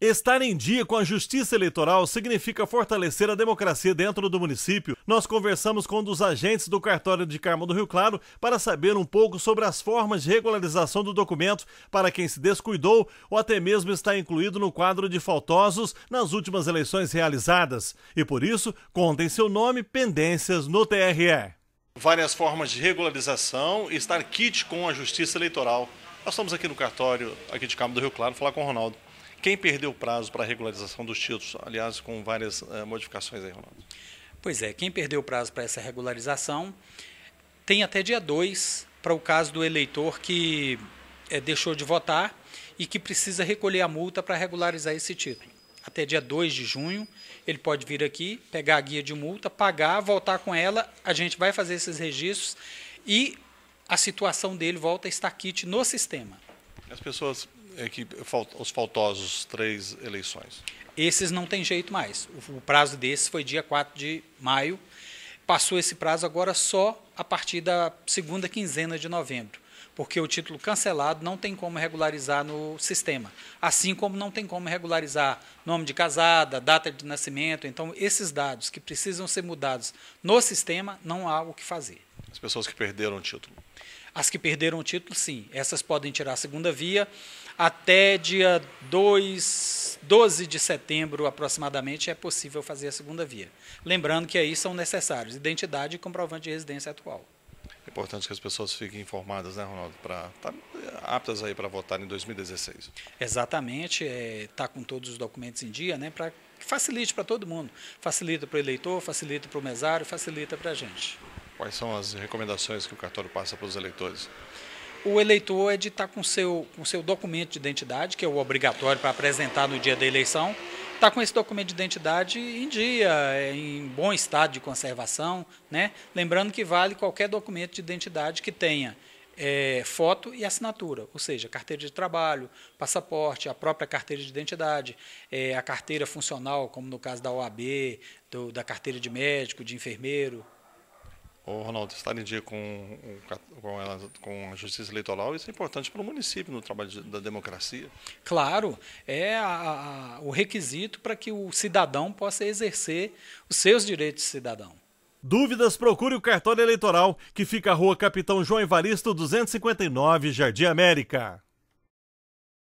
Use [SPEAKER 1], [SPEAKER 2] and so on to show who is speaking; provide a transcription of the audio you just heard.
[SPEAKER 1] Estar em dia com a justiça eleitoral significa fortalecer a democracia dentro do município. Nós conversamos com um dos agentes do cartório de Carmo do Rio Claro para saber um pouco sobre as formas de regularização do documento para quem se descuidou ou até mesmo está incluído no quadro de faltosos nas últimas eleições realizadas. E por isso, contem seu nome pendências no TRE.
[SPEAKER 2] Várias formas de regularização e estar kit com a justiça eleitoral. Nós estamos aqui no cartório, aqui de Carmo do Rio Claro, falar com o Ronaldo. Quem perdeu o prazo para a regularização dos títulos, aliás, com várias eh, modificações aí, Ronaldo?
[SPEAKER 3] Pois é, quem perdeu o prazo para essa regularização tem até dia 2 para o caso do eleitor que é, deixou de votar e que precisa recolher a multa para regularizar esse título. Até dia 2 de junho, ele pode vir aqui, pegar a guia de multa, pagar, voltar com ela, a gente vai fazer esses registros e a situação dele volta a estar quite no sistema.
[SPEAKER 2] As pessoas é os faltosos três eleições?
[SPEAKER 3] Esses não tem jeito mais. O, o prazo desse foi dia 4 de maio. Passou esse prazo agora só a partir da segunda quinzena de novembro, porque o título cancelado não tem como regularizar no sistema, assim como não tem como regularizar nome de casada, data de nascimento. Então, esses dados que precisam ser mudados no sistema, não há o que fazer.
[SPEAKER 2] As pessoas que perderam o título.
[SPEAKER 3] As que perderam o título, sim. Essas podem tirar a segunda via até dia 2, 12 de setembro, aproximadamente, é possível fazer a segunda via. Lembrando que aí são necessários identidade e comprovante de residência atual.
[SPEAKER 2] É importante que as pessoas fiquem informadas, né, Ronaldo, para estar tá aptas aí para votar em 2016.
[SPEAKER 3] Exatamente, está é, tá com todos os documentos em dia, né, para que facilite para todo mundo. Facilita para o eleitor, facilita para o mesário, facilita para a gente.
[SPEAKER 2] Quais são as recomendações que o cartório passa para os eleitores?
[SPEAKER 3] O eleitor é de estar com seu, o seu documento de identidade, que é o obrigatório para apresentar no dia da eleição, está com esse documento de identidade em dia, em bom estado de conservação, né? Lembrando que vale qualquer documento de identidade que tenha é, foto e assinatura, ou seja, carteira de trabalho, passaporte, a própria carteira de identidade, é, a carteira funcional, como no caso da OAB, do, da carteira de médico, de enfermeiro,
[SPEAKER 2] Ô, Ronaldo, estar tá em dia com, com, com
[SPEAKER 3] a justiça eleitoral, isso é importante para o município no trabalho de, da democracia. Claro, é a, a, o requisito para que o cidadão possa exercer os seus direitos de cidadão.
[SPEAKER 1] Dúvidas, procure o cartório eleitoral que fica à rua Capitão João Evaristo 259, Jardim América.